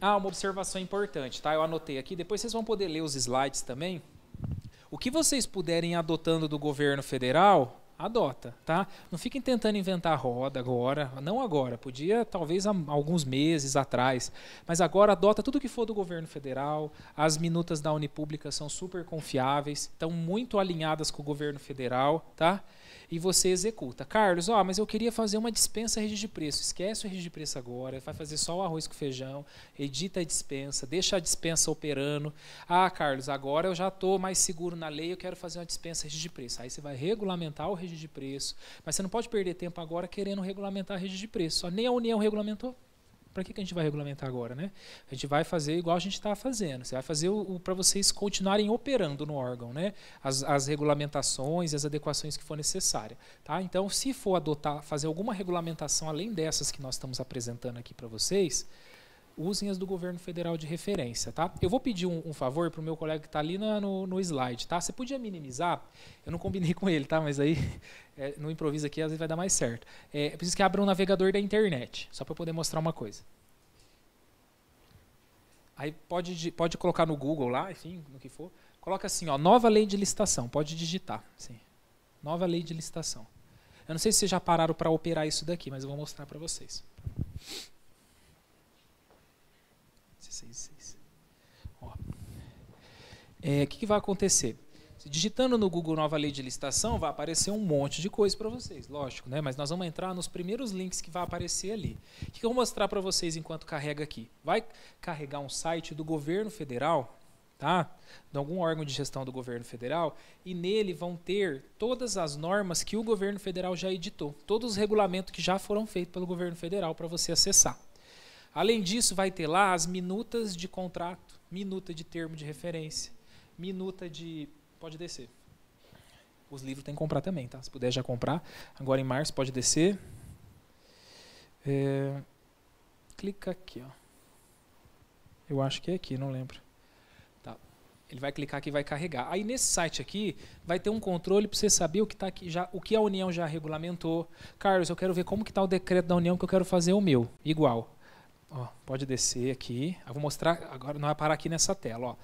Ah, uma observação importante, tá? Eu anotei aqui, depois vocês vão poder ler os slides também. O que vocês puderem adotando do governo federal, adota, tá? Não fiquem tentando inventar roda agora, não agora, podia talvez há alguns meses atrás, mas agora adota tudo que for do governo federal, as minutas da Unipública são super confiáveis, estão muito alinhadas com o governo federal, tá? E você executa. Carlos, ó, mas eu queria fazer uma dispensa registro de preço. Esquece o registro de preço agora, vai fazer só o arroz com feijão, edita a dispensa, deixa a dispensa operando. Ah, Carlos, agora eu já estou mais seguro na lei, eu quero fazer uma dispensa registro de preço. Aí você vai regulamentar o registro de preço. Mas você não pode perder tempo agora querendo regulamentar a rede de preço. Só nem a União regulamentou. Para que, que a gente vai regulamentar agora? Né? A gente vai fazer igual a gente está fazendo. Você vai fazer o, o para vocês continuarem operando no órgão, né? as, as regulamentações e as adequações que for necessária. Tá? Então, se for adotar, fazer alguma regulamentação além dessas que nós estamos apresentando aqui para vocês, usem as do governo federal de referência, tá? Eu vou pedir um, um favor para o meu colega que está ali no, no, slide, tá? Você podia minimizar? Eu não combinei com ele, tá? Mas aí, é, no improviso aqui, às vezes vai dar mais certo. É, eu preciso que abra um navegador da internet, só para eu poder mostrar uma coisa. Aí pode, pode colocar no Google lá, enfim, no que for. Coloca assim, ó, nova lei de licitação. Pode digitar, sim. Nova lei de licitação. Eu não sei se vocês já pararam para operar isso daqui, mas eu vou mostrar para vocês. 6, 6. É, o é, que, que vai acontecer? Digitando no Google Nova Lei de Licitação, vai aparecer um monte de coisa para vocês, lógico, né? Mas nós vamos entrar nos primeiros links que vai aparecer ali. O que eu vou mostrar para vocês enquanto carrega aqui? Vai carregar um site do governo federal, tá? De algum órgão de gestão do governo federal, e nele vão ter todas as normas que o governo federal já editou, todos os regulamentos que já foram feitos pelo governo federal para você acessar. Além disso, vai ter lá as minutas de contrato, minuta de termo de referência, minuta de. Pode descer. Os livros tem que comprar também, tá? Se puder já comprar. Agora em março pode descer. É... Clica aqui, ó. Eu acho que é aqui, não lembro. Tá. Ele vai clicar aqui e vai carregar. Aí nesse site aqui vai ter um controle para você saber o que tá aqui já, o que a União já regulamentou. Carlos, eu quero ver como que está o decreto da União que eu quero fazer o meu. Igual. Ó, pode descer aqui. Eu vou mostrar, agora não vai parar aqui nessa tela. Ó.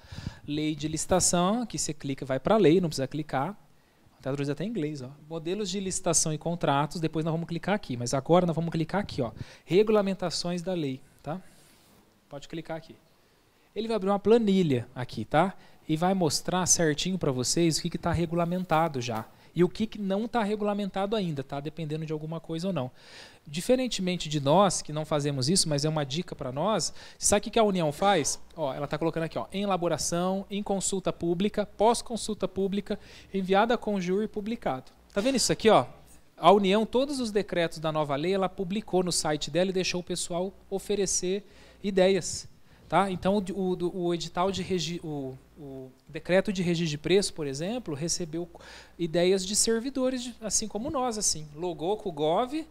Lei de licitação, aqui você clica vai para a lei, não precisa clicar. Até até tá em inglês. Ó. Modelos de licitação e contratos, depois nós vamos clicar aqui. Mas agora nós vamos clicar aqui. Ó. Regulamentações da lei. Tá? Pode clicar aqui. Ele vai abrir uma planilha aqui, tá? E vai mostrar certinho para vocês o que está regulamentado já e o que, que não está regulamentado ainda, está Dependendo de alguma coisa ou não. Diferentemente de nós, que não fazemos isso, mas é uma dica para nós, sabe o que a União faz? Ó, ela está colocando aqui, ó, em elaboração, em consulta pública, pós-consulta pública, enviada com júri e publicado. Tá vendo isso aqui, ó? A União, todos os decretos da nova lei, ela publicou no site dela e deixou o pessoal oferecer ideias. Tá? Então, o, o, o edital de regi, o, o, decreto de registro de preço, por exemplo, recebeu ideias de servidores, assim como nós, assim, logou com o Gov,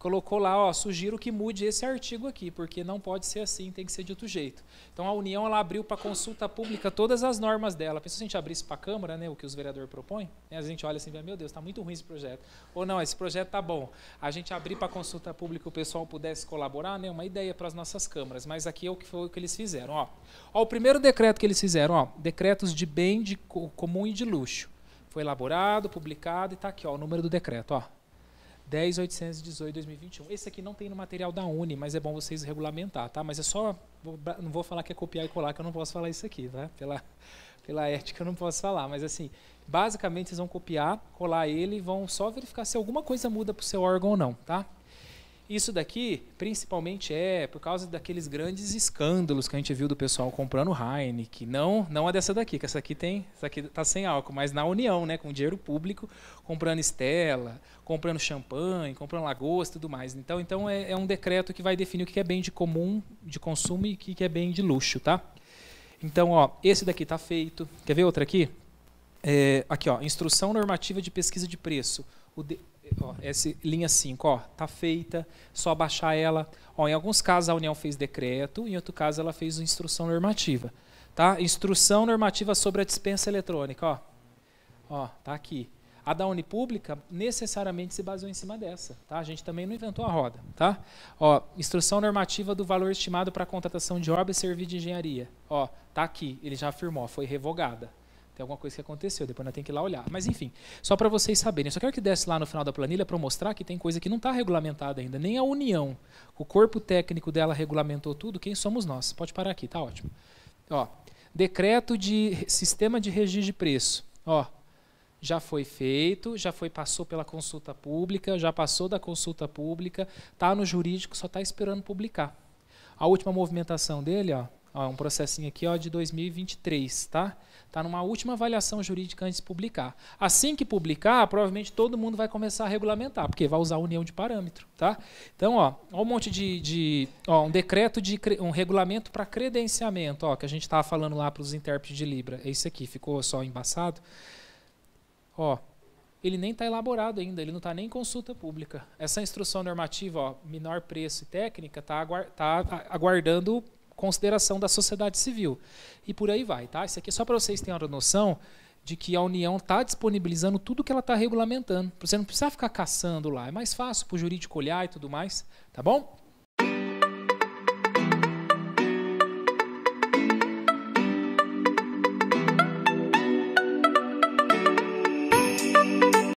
colocou lá, ó, sugiro que mude esse artigo aqui, porque não pode ser assim, tem que ser de outro jeito. Então a União ela abriu para consulta pública todas as normas dela. Pensou se a gente abrisse para a Câmara, né, o que os vereadores propõem? Né, a gente olha assim, meu Deus, está muito ruim esse projeto. Ou não, esse projeto está bom. A gente abrir para consulta pública o pessoal pudesse colaborar, né, é uma ideia para as nossas câmaras. Mas aqui é o que foi o que eles fizeram, ó. ó o primeiro decreto que eles fizeram, ó, decretos de bem de comum e de luxo. Foi elaborado, publicado e está aqui, ó, o número do decreto, ó. 10.818.2021. Esse aqui não tem no material da Uni, mas é bom vocês regulamentar, tá? Mas é só, não vou falar que é copiar e colar, que eu não posso falar isso aqui, tá? Pela, pela ética eu não posso falar, mas assim, basicamente vocês vão copiar, colar ele, e vão só verificar se alguma coisa muda para o seu órgão ou não, tá? Isso daqui, principalmente, é por causa daqueles grandes escândalos que a gente viu do pessoal comprando Heineken. Não, não a dessa daqui, que essa aqui tem, essa aqui está sem álcool, mas na União, né, com dinheiro público, comprando Estela, comprando champanhe, comprando lagosta, e tudo mais. Então, então é, é, um decreto que vai definir o que é bem de comum, de consumo e o que é bem de luxo, tá? Então, ó, esse daqui está feito. Quer ver outra aqui? É, aqui, ó, instrução normativa de pesquisa de preço. O de ó, essa linha 5, ó, tá feita, só baixar ela. Ó, em alguns casos a União fez decreto, em outro caso ela fez instrução normativa, tá? Instrução normativa sobre a dispensa eletrônica, ó. Ó, tá aqui. A da Unipública necessariamente se baseou em cima dessa, tá? A gente também não inventou a roda, tá? Ó, instrução normativa do valor estimado para contratação de obra e serviço de engenharia. Ó, tá aqui, ele já afirmou, foi revogada, tem alguma coisa que aconteceu, depois nós temos que ir lá olhar. Mas enfim, só para vocês saberem. Eu só quero que desse lá no final da planilha para mostrar que tem coisa que não está regulamentada ainda. Nem a União, o corpo técnico dela regulamentou tudo, quem somos nós? Pode parar aqui, tá ótimo. Ó, decreto de sistema de registro de preço. Ó, já foi feito, já foi passou pela consulta pública, já passou da consulta pública, está no jurídico, só está esperando publicar. A última movimentação dele, ó, Ó, um processinho aqui ó, de 2023, tá? Está numa última avaliação jurídica antes de publicar. Assim que publicar, provavelmente todo mundo vai começar a regulamentar, porque vai usar a união de parâmetro. Tá? Então, ó, ó um monte de. de ó, um decreto de um regulamento para credenciamento, ó, que a gente estava falando lá para os intérpretes de Libra. É isso aqui, ficou só embaçado. Ó, ele nem está elaborado ainda, ele não está nem em consulta pública. Essa instrução normativa, ó, menor preço e técnica, está aguar, tá aguardando consideração da sociedade civil. E por aí vai, tá? Isso aqui é só para vocês terem uma noção de que a União está disponibilizando tudo que ela está regulamentando. Você não precisa ficar caçando lá, é mais fácil para o jurídico olhar e tudo mais, tá bom?